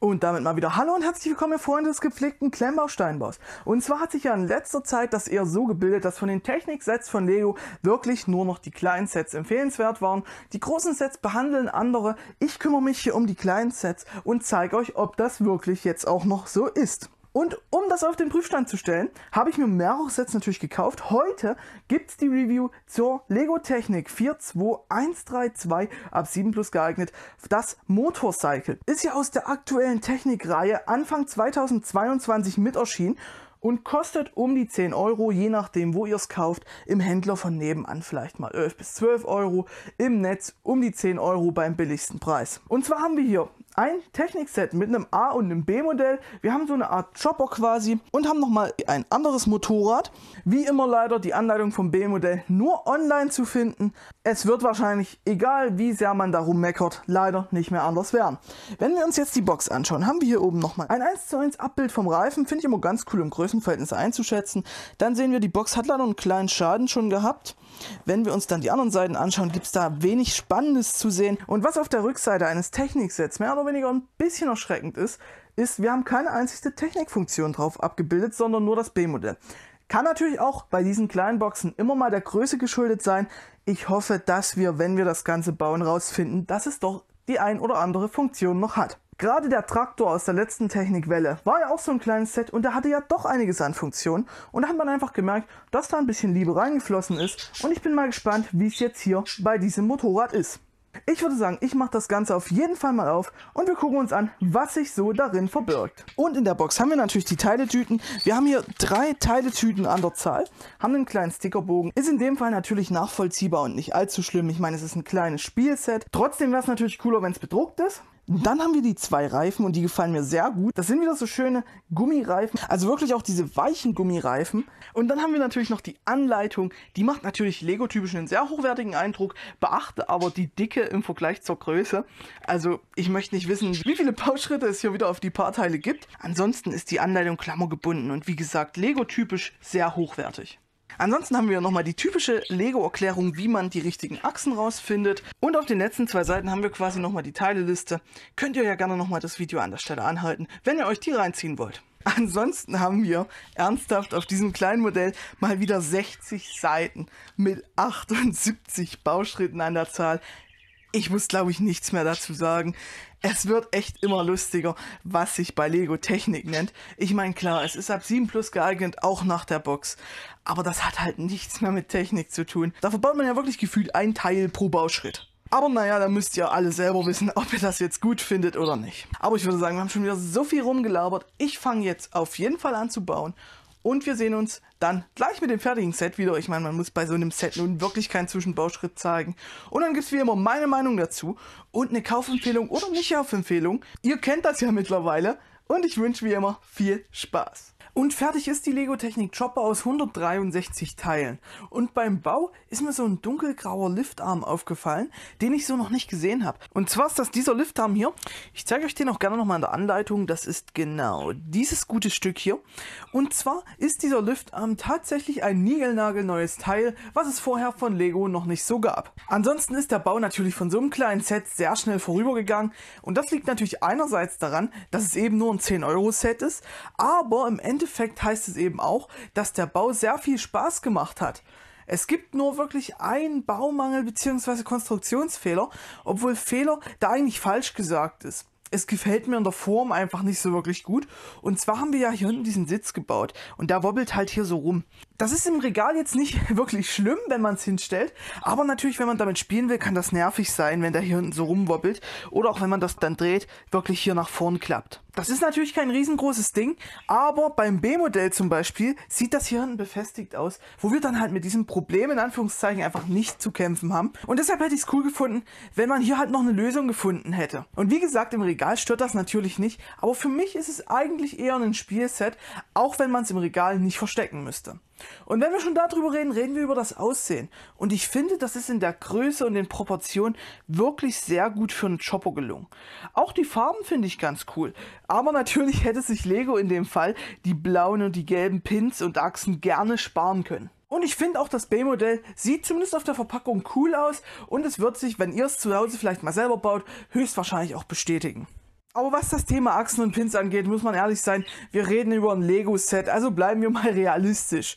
Und damit mal wieder Hallo und herzlich willkommen, ihr Freunde des gepflegten Klemmbausteinbaus. Und zwar hat sich ja in letzter Zeit das eher so gebildet, dass von den Techniksets von Lego wirklich nur noch die kleinen Sets empfehlenswert waren. Die großen Sets behandeln andere. Ich kümmere mich hier um die kleinen Sets und zeige euch, ob das wirklich jetzt auch noch so ist. Und um das auf den Prüfstand zu stellen, habe ich mir mehrere Sets natürlich gekauft. Heute gibt es die Review zur Lego Technik 42132 ab 7 Plus geeignet. Das Motorcycle ist ja aus der aktuellen Technikreihe Anfang 2022 mit erschienen und kostet um die 10 Euro, je nachdem, wo ihr es kauft. Im Händler von nebenan vielleicht mal 11 bis 12 Euro, im Netz um die 10 Euro beim billigsten Preis. Und zwar haben wir hier ein Technikset mit einem A und einem B-Modell. Wir haben so eine Art Chopper quasi und haben nochmal ein anderes Motorrad. Wie immer leider die Anleitung vom B-Modell nur online zu finden. Es wird wahrscheinlich, egal wie sehr man darum meckert, leider nicht mehr anders werden. Wenn wir uns jetzt die Box anschauen, haben wir hier oben nochmal ein 1 zu 1 Abbild vom Reifen. Finde ich immer ganz cool um Größenverhältnisse einzuschätzen. Dann sehen wir, die Box hat leider einen kleinen Schaden schon gehabt. Wenn wir uns dann die anderen Seiten anschauen, gibt es da wenig Spannendes zu sehen. Und was auf der Rückseite eines Techniksets mehr oder weniger ein bisschen erschreckend ist, ist, wir haben keine einzige Technikfunktion drauf abgebildet, sondern nur das B-Modell. Kann natürlich auch bei diesen kleinen Boxen immer mal der Größe geschuldet sein. Ich hoffe, dass wir, wenn wir das Ganze bauen, rausfinden, dass es doch die ein oder andere Funktion noch hat. Gerade der Traktor aus der letzten Technikwelle war ja auch so ein kleines Set und der hatte ja doch einiges an Funktionen. Und da hat man einfach gemerkt, dass da ein bisschen Liebe reingeflossen ist. Und ich bin mal gespannt, wie es jetzt hier bei diesem Motorrad ist. Ich würde sagen, ich mache das Ganze auf jeden Fall mal auf und wir gucken uns an, was sich so darin verbirgt. Und in der Box haben wir natürlich die Teiletüten. Wir haben hier drei Teiletüten an der Zahl, haben einen kleinen Stickerbogen. Ist in dem Fall natürlich nachvollziehbar und nicht allzu schlimm. Ich meine, es ist ein kleines Spielset. Trotzdem wäre es natürlich cooler, wenn es bedruckt ist. Dann haben wir die zwei Reifen und die gefallen mir sehr gut. Das sind wieder so schöne Gummireifen, also wirklich auch diese weichen Gummireifen. Und dann haben wir natürlich noch die Anleitung. Die macht natürlich Lego-typisch einen sehr hochwertigen Eindruck, beachte aber die Dicke im Vergleich zur Größe. Also ich möchte nicht wissen, wie viele Bauschritte es hier wieder auf die paar Teile gibt. Ansonsten ist die Anleitung klammergebunden und wie gesagt, Lego-typisch sehr hochwertig. Ansonsten haben wir nochmal die typische Lego-Erklärung, wie man die richtigen Achsen rausfindet. Und auf den letzten zwei Seiten haben wir quasi nochmal die Teileliste. Könnt ihr ja gerne nochmal das Video an der Stelle anhalten, wenn ihr euch die reinziehen wollt. Ansonsten haben wir ernsthaft auf diesem kleinen Modell mal wieder 60 Seiten mit 78 Bauschritten an der Zahl ich muss, glaube ich, nichts mehr dazu sagen. Es wird echt immer lustiger, was sich bei Lego Technik nennt. Ich meine, klar, es ist ab 7 Plus geeignet, auch nach der Box. Aber das hat halt nichts mehr mit Technik zu tun. Da verbaut man ja wirklich gefühlt ein Teil pro Bauschritt. Aber naja, da müsst ihr alle selber wissen, ob ihr das jetzt gut findet oder nicht. Aber ich würde sagen, wir haben schon wieder so viel rumgelabert. Ich fange jetzt auf jeden Fall an zu bauen und wir sehen uns dann gleich mit dem fertigen Set wieder. Ich meine, man muss bei so einem Set nun wirklich keinen Zwischenbauschritt zeigen. Und dann gibt es wie immer meine Meinung dazu und eine Kaufempfehlung oder nicht Kaufempfehlung. Ihr kennt das ja mittlerweile und ich wünsche wie immer viel Spaß. Und fertig ist die Lego Technik Chopper aus 163 Teilen. Und beim Bau ist mir so ein dunkelgrauer Liftarm aufgefallen, den ich so noch nicht gesehen habe. Und zwar ist das dieser Liftarm hier. Ich zeige euch den auch gerne nochmal in der Anleitung. Das ist genau dieses gute Stück hier. Und zwar ist dieser Liftarm tatsächlich ein niegelnagelneues Teil, was es vorher von Lego noch nicht so gab. Ansonsten ist der Bau natürlich von so einem kleinen Set sehr schnell vorübergegangen. Und das liegt natürlich einerseits daran, dass es eben nur ein 10-Euro-Set ist, aber im Endeffekt Endeffekt heißt es eben auch, dass der Bau sehr viel Spaß gemacht hat. Es gibt nur wirklich einen Baumangel bzw. Konstruktionsfehler, obwohl Fehler da eigentlich falsch gesagt ist. Es gefällt mir in der Form einfach nicht so wirklich gut. Und zwar haben wir ja hier unten diesen Sitz gebaut und der wobbelt halt hier so rum. Das ist im Regal jetzt nicht wirklich schlimm, wenn man es hinstellt. Aber natürlich, wenn man damit spielen will, kann das nervig sein, wenn der hier hinten so rumwobbelt. Oder auch wenn man das dann dreht, wirklich hier nach vorn klappt. Das ist natürlich kein riesengroßes Ding, aber beim B-Modell zum Beispiel sieht das hier hinten befestigt aus, wo wir dann halt mit diesem Problem in Anführungszeichen einfach nicht zu kämpfen haben. Und deshalb hätte ich es cool gefunden, wenn man hier halt noch eine Lösung gefunden hätte. Und wie gesagt, im Regal stört das natürlich nicht, aber für mich ist es eigentlich eher ein Spielset, auch wenn man es im Regal nicht verstecken müsste. Und wenn wir schon darüber reden, reden wir über das Aussehen. Und ich finde, das ist in der Größe und den Proportionen wirklich sehr gut für einen Chopper gelungen. Auch die Farben finde ich ganz cool. Aber natürlich hätte sich Lego in dem Fall die blauen und die gelben Pins und Achsen gerne sparen können. Und ich finde auch das B-Modell sieht zumindest auf der Verpackung cool aus und es wird sich, wenn ihr es zu Hause vielleicht mal selber baut, höchstwahrscheinlich auch bestätigen. Aber was das Thema Achsen und Pins angeht, muss man ehrlich sein, wir reden über ein Lego-Set, also bleiben wir mal realistisch.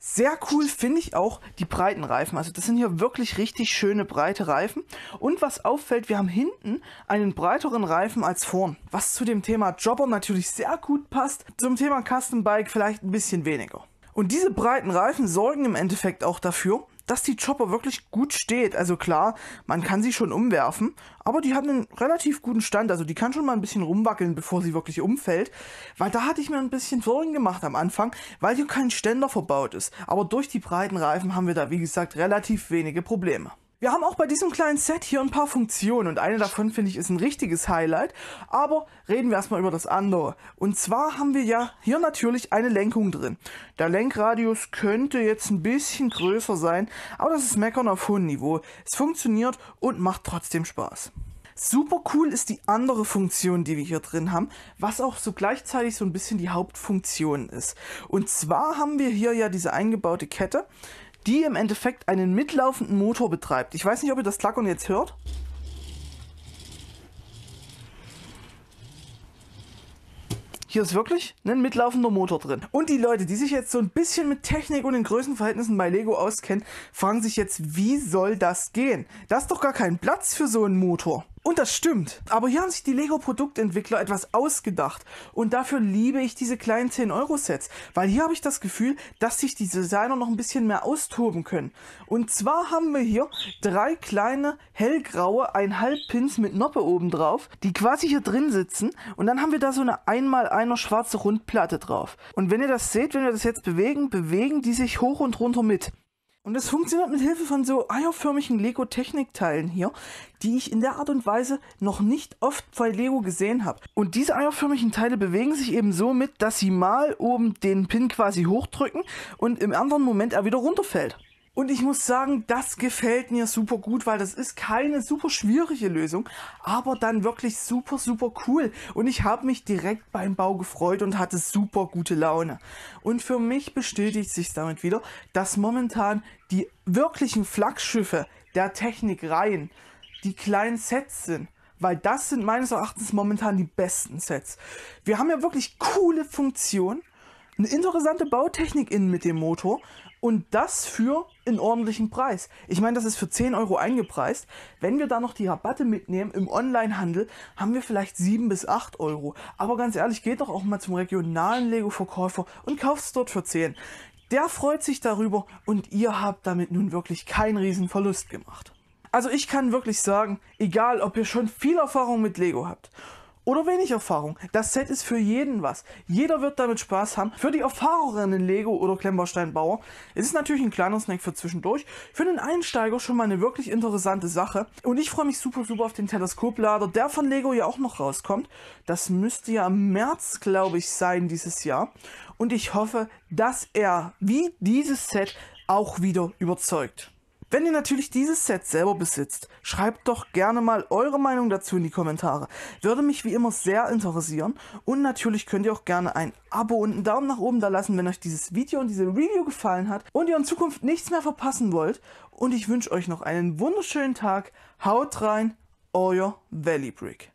Sehr cool finde ich auch die breiten Reifen. Also das sind hier wirklich richtig schöne breite Reifen. Und was auffällt, wir haben hinten einen breiteren Reifen als vorn. Was zu dem Thema Jobber natürlich sehr gut passt. Zum Thema Custom Bike vielleicht ein bisschen weniger. Und diese breiten Reifen sorgen im Endeffekt auch dafür, dass die Chopper wirklich gut steht. Also klar, man kann sie schon umwerfen, aber die hat einen relativ guten Stand. Also die kann schon mal ein bisschen rumwackeln, bevor sie wirklich umfällt. Weil da hatte ich mir ein bisschen Sorgen gemacht am Anfang, weil hier kein Ständer verbaut ist. Aber durch die breiten Reifen haben wir da, wie gesagt, relativ wenige Probleme. Wir haben auch bei diesem kleinen Set hier ein paar Funktionen und eine davon finde ich ist ein richtiges Highlight, aber reden wir erstmal über das andere. Und zwar haben wir ja hier natürlich eine Lenkung drin. Der Lenkradius könnte jetzt ein bisschen größer sein, aber das ist Meckern auf hohem Niveau. Es funktioniert und macht trotzdem Spaß. Super cool ist die andere Funktion, die wir hier drin haben, was auch so gleichzeitig so ein bisschen die Hauptfunktion ist. Und zwar haben wir hier ja diese eingebaute Kette, die im Endeffekt einen mitlaufenden Motor betreibt. Ich weiß nicht, ob ihr das Klackern jetzt hört. Hier ist wirklich ein mitlaufender Motor drin. Und die Leute, die sich jetzt so ein bisschen mit Technik und den Größenverhältnissen bei Lego auskennen, fragen sich jetzt, wie soll das gehen? Da ist doch gar kein Platz für so einen Motor. Und das stimmt. Aber hier haben sich die Lego-Produktentwickler etwas ausgedacht. Und dafür liebe ich diese kleinen 10-Euro-Sets. Weil hier habe ich das Gefühl, dass sich die Designer noch ein bisschen mehr austoben können. Und zwar haben wir hier drei kleine hellgraue einhalb Pins mit Noppe oben drauf, die quasi hier drin sitzen. Und dann haben wir da so eine einmal x schwarze Rundplatte drauf. Und wenn ihr das seht, wenn wir das jetzt bewegen, bewegen die sich hoch und runter mit. Und das funktioniert mit Hilfe von so eierförmigen Lego-Technikteilen hier, die ich in der Art und Weise noch nicht oft bei Lego gesehen habe. Und diese eierförmigen Teile bewegen sich eben so mit, dass sie mal oben den Pin quasi hochdrücken und im anderen Moment er wieder runterfällt. Und ich muss sagen, das gefällt mir super gut, weil das ist keine super schwierige Lösung, aber dann wirklich super, super cool. Und ich habe mich direkt beim Bau gefreut und hatte super gute Laune. Und für mich bestätigt sich damit wieder, dass momentan die wirklichen Flaggschiffe der Technikreihen die kleinen Sets sind weil das sind meines Erachtens momentan die besten Sets. Wir haben ja wirklich coole Funktionen, eine interessante Bautechnik innen mit dem Motor und das für einen ordentlichen Preis. Ich meine, das ist für 10 Euro eingepreist. Wenn wir da noch die Rabatte mitnehmen im Onlinehandel, haben wir vielleicht 7 bis 8 Euro. Aber ganz ehrlich, geht doch auch mal zum regionalen Lego-Verkäufer und kauft es dort für 10. Der freut sich darüber und ihr habt damit nun wirklich keinen riesen Verlust gemacht. Also ich kann wirklich sagen, egal ob ihr schon viel Erfahrung mit Lego habt oder wenig Erfahrung. Das Set ist für jeden was. Jeder wird damit Spaß haben. Für die erfahrenen Lego- oder Klemmbaustein-Bauer ist es natürlich ein kleiner Snack für zwischendurch. Für den Einsteiger schon mal eine wirklich interessante Sache. Und ich freue mich super, super auf den Teleskoplader, der von Lego ja auch noch rauskommt. Das müsste ja im März, glaube ich, sein dieses Jahr. Und ich hoffe, dass er wie dieses Set auch wieder überzeugt. Wenn ihr natürlich dieses Set selber besitzt, schreibt doch gerne mal eure Meinung dazu in die Kommentare. Würde mich wie immer sehr interessieren und natürlich könnt ihr auch gerne ein Abo und einen Daumen nach oben da lassen, wenn euch dieses Video und diese Review gefallen hat und ihr in Zukunft nichts mehr verpassen wollt. Und ich wünsche euch noch einen wunderschönen Tag. Haut rein, euer Valley Brick.